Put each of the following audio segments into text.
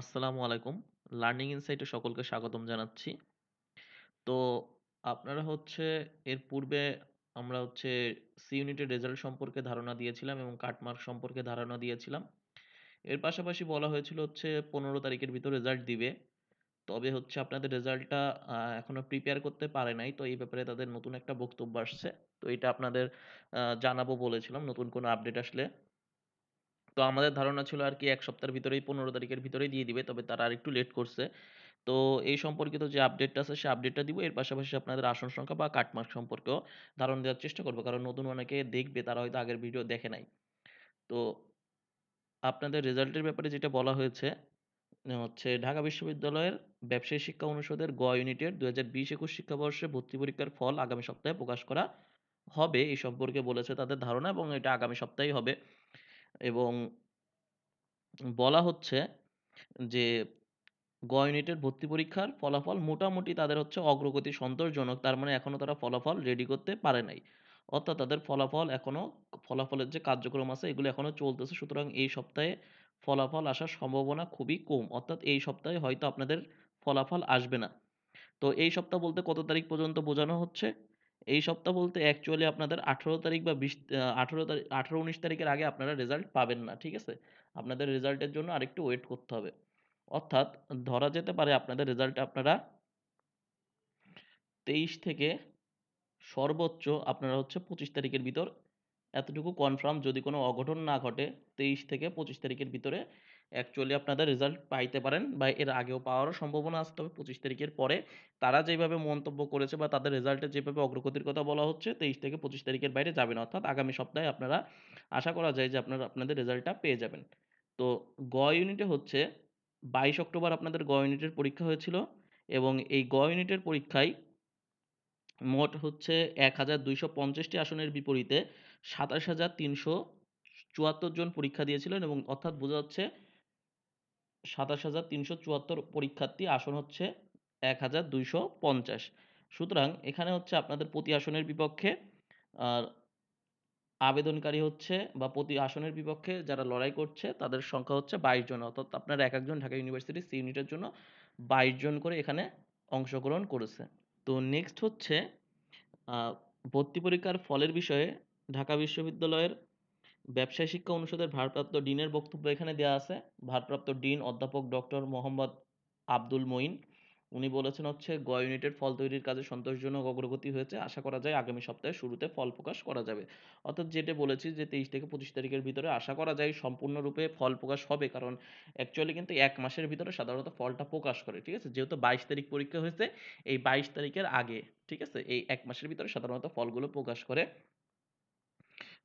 আসসালামু আলাইকুম লার্নিং ইনসাইটে সকলকে স্বাগতম জানাচ্ছি তো আপনারা হচ্ছে এর পূর্বে আমরা হচ্ছে সি ইউনিটের রেজাল্ট সম্পর্কে ধারণা দিয়েছিলাম এবং কাটমার্ক সম্পর্কে ধারণা দিয়েছিলাম এর পাশাপাশি বলা হয়েছিল হচ্ছে পনেরো তারিখের ভিতর রেজাল্ট দিবে তবে হচ্ছে আপনাদের রেজাল্টটা এখনও প্রিপেয়ার করতে পারে নাই তো এই ব্যাপারে তাদের নতুন একটা বক্তব্য আসছে তো এটা আপনাদের জানাবো বলেছিলাম নতুন কোনো আপডেট আসলে তো আমাদের ধারণা ছিল আর কি এক সপ্তাহের ভিতরেই পনেরো তারিখের ভিতরেই দিয়ে দিবে তবে তারা আরেকটু একটু লেট করছে তো এই সম্পর্কিত যে আপডেটটা আছে সেই আপডেটটা দিব এর পাশাপাশি আপনাদের আসন সংখ্যা বা কাটমার্ক সম্পর্কেও ধারণ দেওয়ার চেষ্টা করবো কারণ নতুন অনেকে দেখবে তারা হয়তো আগের ভিডিও দেখে নাই তো আপনাদের রেজাল্টের ব্যাপারে যেটা বলা হয়েছে হচ্ছে ঢাকা বিশ্ববিদ্যালয়ের ব্যবসায়ী শিক্ষা অনুষদের গ ইউনিটের দু হাজার বিশ একুশ শিক্ষাবর্ষে ভর্তি পরীক্ষার ফল আগামী সপ্তাহে প্রকাশ করা হবে এই সম্পর্কে বলেছে তাদের ধারণা এবং এটা আগামী সপ্তাহেই হবে এবং বলা হচ্ছে যে গয়নেটের ভর্তি পরীক্ষার ফলাফল মোটামুটি তাদের হচ্ছে অগ্রগতি সন্তোষজনক তার মানে এখনও তারা ফলাফল রেডি করতে পারে নাই অর্থাৎ তাদের ফলাফল এখনও ফলাফলের যে কার্যক্রম আছে এগুলো এখনও চলতেছে সুতরাং এই সপ্তাহে ফলাফল আসার সম্ভাবনা খুবই কম অর্থাৎ এই সপ্তাহে হয়তো আপনাদের ফলাফল আসবে না তো এই সপ্তাহ বলতে কত তারিখ পর্যন্ত বোঝানো হচ্ছে এই সপ্তাহ বলতে অ্যাকচুয়ালি আপনাদের আঠেরো তারিখ বা বিশ আঠেরো তারিখ আঠেরো উনিশ তারিখের আগে আপনারা রেজাল্ট পাবেন না ঠিক আছে আপনাদের রেজাল্টের জন্য আরেকটু ওয়েট করতে হবে অর্থাৎ ধরা যেতে পারে আপনাদের রেজাল্ট আপনারা তেইশ থেকে সর্বোচ্চ আপনারা হচ্ছে পঁচিশ তারিখের ভিতর এতটুকু কনফার্ম যদি কোনো অঘটন না ঘটে তেইশ থেকে পঁচিশ তারিখের ভিতরে অ্যাকচুয়ালি আপনাদের রেজাল্ট পাইতে পারেন বা এর আগেও পাওয়ারও সম্ভাবনা আসতে হবে পঁচিশ তারিখের পরে তারা যেভাবে মন্তব্য করেছে বা তাদের রেজাল্টে যেভাবে অগ্রগতির কথা বলা হচ্ছে তেইশ থেকে পঁচিশ তারিখের বাইরে যাবেন অর্থাৎ আগামী সপ্তাহে আপনারা আশা করা যায় যে আপনারা আপনাদের রেজাল্টটা পেয়ে যাবেন তো গ ইউনিটে হচ্ছে বাইশ অক্টোবর আপনাদের গ ইউনিটের পরীক্ষা হয়েছিল এবং এই গ ইউনিটের পরীক্ষায় মোট হচ্ছে এক হাজার দুইশো পঞ্চাশটি আসনের বিপরীতে সাতাশ হাজার তিনশো চুয়াত্তর জন পরীক্ষা দিয়েছিলেন এবং অর্থাৎ বোঝা যাচ্ছে সাতাশ হাজার তিনশো চুয়াত্তর পরীক্ষার্থী আসন হচ্ছে এক হাজার দুইশো পঞ্চাশ সুতরাং এখানে হচ্ছে আপনাদের প্রতি আসনের বিপক্ষে আর আবেদনকারী হচ্ছে বা প্রতি আসনের বিপক্ষে যারা লড়াই করছে তাদের সংখ্যা হচ্ছে বাইশ জন অর্থাৎ আপনার এক একজন ঢাকা ইউনিভার্সিটি সি ইউনিটের জন্য বাইশ জন করে এখানে অংশগ্রহণ করেছে তো নেক্সট হচ্ছে ভর্তি পরীক্ষার ফলের বিষয়ে ঢাকা বিশ্ববিদ্যালয়ের ব্যবসায় শিক্ষা অনুষদের ভারপ্রাপ্ত ডিনের বক্তব্য এখানে দেওয়া আছে ভারপ্রাপ্ত ডিন অধ্যাপক ডক্টর মোহাম্মদ আব্দুল মঈন উনি বলেছেন হচ্ছে গ ইউনিটের ফল তৈরির কাজে সন্তোষজনক অগ্রগতি হয়েছে আশা করা যায় আগামী সপ্তাহে শুরুতে ফল প্রকাশ করা যাবে অর্থাৎ যেটা বলেছি যে তেইশ থেকে পঁচিশ তারিখের ভিতরে আশা করা যায় সম্পূর্ণরূপে ফল প্রকাশ হবে কারণ অ্যাকচুয়ালি কিন্তু এক মাসের ভিতরে সাধারণত ফলটা প্রকাশ করে ঠিক আছে যেহেতু বাইশ তারিখ পরীক্ষা হয়েছে এই বাইশ তারিখের আগে ঠিক আছে এই এক মাসের ভিতরে সাধারণত ফলগুলো প্রকাশ করে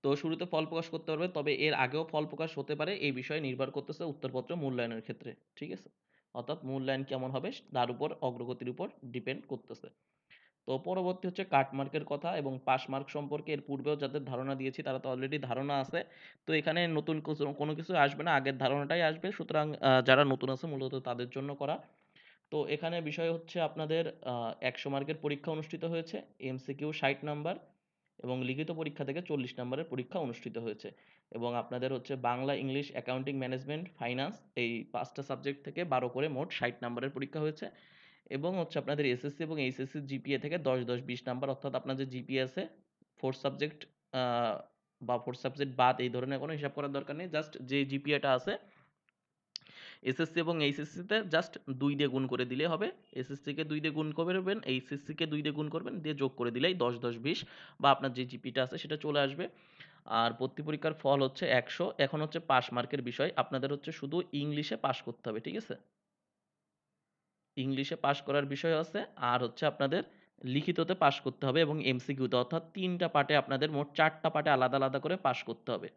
তো শুরুতে ফল প্রকাশ করতে পারবে তবে এর আগেও ফল প্রকাশ হতে পারে এই বিষয়ে নির্ভর করতেছে উত্তরপত্র মূল্যায়নের ক্ষেত্রে ঠিক আছে অর্থাৎ মূল্যায়ন কেমন হবে তার উপর অগ্রগতির উপর ডিপেন্ড করতেছে তো পরবর্তী হচ্ছে কাটমার্কের কথা এবং পাসমার্ক মার্ক সম্পর্কে এর পূর্বেও যাদের ধারণা দিয়েছি তারা তো অলরেডি ধারণা আছে তো এখানে নতুন কোনো কিছু আসবে না আগের ধারণাটাই আসবে সুতরাং যারা নতুন আছে মূলত তাদের জন্য করা তো এখানে বিষয় হচ্ছে আপনাদের একশো মার্কের পরীক্ষা অনুষ্ঠিত হয়েছে এমসিকিউ ষাট নাম্বার এবং লিখিত পরীক্ষা থেকে চল্লিশ নম্বরের পরীক্ষা অনুষ্ঠিত হয়েছে এবং আপনাদের হচ্ছে Bangla English accounting management finance এই পাঁচটা সাবজেক্ট থেকে বারো করে মোট ষাট নম্বরের পরীক্ষা হয়েছে এবং হচ্ছে আপনাদের এসএসসি এবং এইচএসসি জিপিএ থেকে দশ দশ বিশ নাম্বার অর্থাৎ আপনার যে জিপিএ আছে ফোর সাবজেক্ট বা ফোর সাবজেক্ট বাদ এই ধরনের কোনো হিসাব করার দরকার নেই জাস্ট যে জিপিএটা আছে এসএসসি এবং এইচএসসিতে জাস্ট দুই দিয়ে গুণ করে দিলে হবে এসএসসিকে দুই দিয়ে গুণ করবেন এইচএসসিকে দুই দিয়ে গুণ করবেন দিয়ে যোগ করে দিলেই দশ দশ বিশ বা আপনার যে জিপিটা আছে সেটা চলে আসবে আর ভর্তি পরীক্ষার ফল হচ্ছে একশো এখন হচ্ছে পাস মার্কের বিষয় আপনাদের হচ্ছে শুধু ইংলিশে পাস করতে হবে ঠিক আছে ইংলিশে পাস করার বিষয় আছে আর হচ্ছে আপনাদের লিখিততে পাস করতে হবে এবং এমসিকিউতে অর্থাৎ তিনটা পার্টে আপনাদের মোট চারটা পার্টে আলাদা আলাদা করে পাস করতে হবে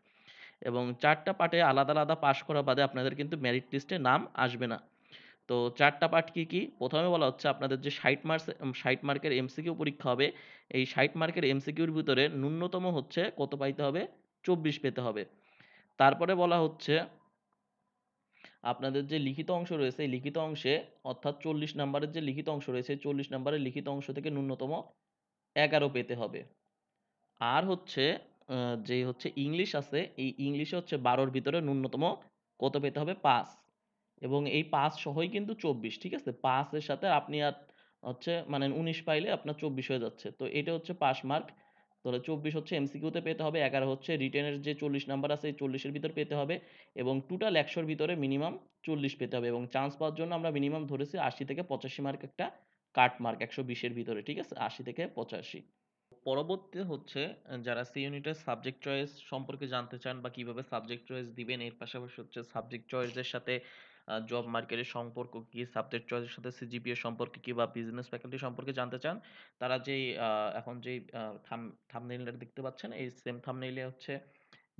এবং চারটা পার্টে আলাদা আলাদা পাশ করা বাদে আপনাদের কিন্তু মেরিট লিস্টে নাম আসবে না তো চারটা পার্ট কি কি প্রথমে বলা হচ্ছে আপনাদের যে ষাট মার্কস ষাট মার্কের এমসিকিউ পরীক্ষা হবে এই ষাট মার্কের এমসিকিউর ভিতরে ন্যূনতম হচ্ছে কত পাইতে হবে চব্বিশ পেতে হবে তারপরে বলা হচ্ছে আপনাদের যে লিখিত অংশ রয়েছে এই লিখিত অংশে অর্থাৎ চল্লিশ নাম্বারের যে লিখিত অংশ রয়েছে চল্লিশ নাম্বারের লিখিত অংশ থেকে ন্যূনতম এগারো পেতে হবে আর হচ্ছে যে হচ্ছে ইংলিশ আছে এই ইংলিশে হচ্ছে বারোর ভিতরে ন্যূনতম কত পেতে হবে পাঁচ এবং এই পাঁচ সহই কিন্তু চব্বিশ ঠিক আছে পাঁচের সাথে আপনি আর হচ্ছে মানে উনিশ পাইলে আপনার চব্বিশ হয়ে যাচ্ছে তো এটা হচ্ছে পাস মার্ক তাহলে চব্বিশ হচ্ছে এমসিকিউতে পেতে হবে এগারো হচ্ছে রিটেনের যে চল্লিশ নাম্বার আছে এই চল্লিশের ভিতর পেতে হবে এবং টোটাল একশোর ভিতরে মিনিমাম চল্লিশ পেতে হবে এবং চান্স পাওয়ার জন্য আমরা মিনিমাম ধরেছি আশি থেকে পঁচাশি মার্ক একটা কাট মার্ক একশো বিশের ভিতরে ঠিক আছে আশি থেকে পঁচাশি পরবর্তী হচ্ছে যারা সি ইউনিটের সাবজেক্ট চয়েস সম্পর্কে জানতে চান বা কীভাবে সাবজেক্ট চয়েস দিবেন এর পাশাপাশি হচ্ছে সাবজেক্ট চয়েসের সাথে জব মার্কেটের সম্পর্ক কী সাবজেক্ট চয়েসের সাথে সিজিপিএ সম্পর্কে কি বা বিজনেস ফ্যাকাল্টি সম্পর্কে জানতে চান তারা যেই এখন যেই থাম থামনেইলটা দেখতে পাচ্ছেন এই সেম থামনেইলে হচ্ছে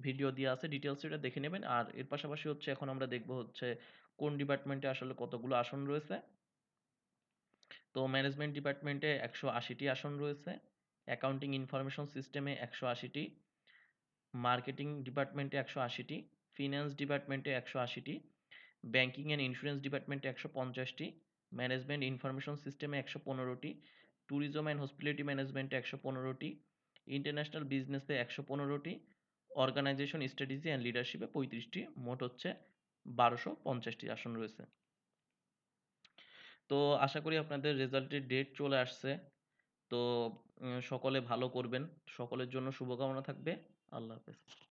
ভিডিও দিয়ে আছে ডিটেলস এটা দেখে নেবেন আর এর পাশাপাশি হচ্ছে এখন আমরা দেখব হচ্ছে কোন ডিপার্টমেন্টে আসলে কতগুলো আসন রয়েছে তো ম্যানেজমেন্ট ডিপার্টমেন্টে একশো আশিটি আসন রয়েছে অ্যাকাউন্টিং ইনফরমেশন সিস্টেমে একশো আশিটি মার্কেটিং ডিপার্টমেন্টে একশো আশিটি ফিন্যান্স ডিপার্টমেন্টে একশো আশিটি ব্যাঙ্কিং অ্যান্ড ইন্স্যুরেন্স ডিপার্টমেন্টে একশো পঞ্চাশটি ম্যানেজমেন্ট ইনফরমেশন সিস্টেমে একশো পনেরোটি ট্যুরিজম অ্যান্ড হসপিটালিটি ম্যানেজমেন্টে একশো পনেরোটি ইন্টারন্যাশনাল বিজনেসে একশো পনেরোটি অর্গানাইজেশন স্ট্র্যাটেজি অ্যান্ড লিডারশিপে পঁয়ত্রিশটি মোট হচ্ছে বারোশো পঞ্চাশটি আসন রয়েছে তো আশা করি আপনাদের রেজাল্টের ডেট চলে আসছে তো সকলে ভালো করবেন সকলের জন্য শুভকামনা থাকবে আল্লাহ হাফেজ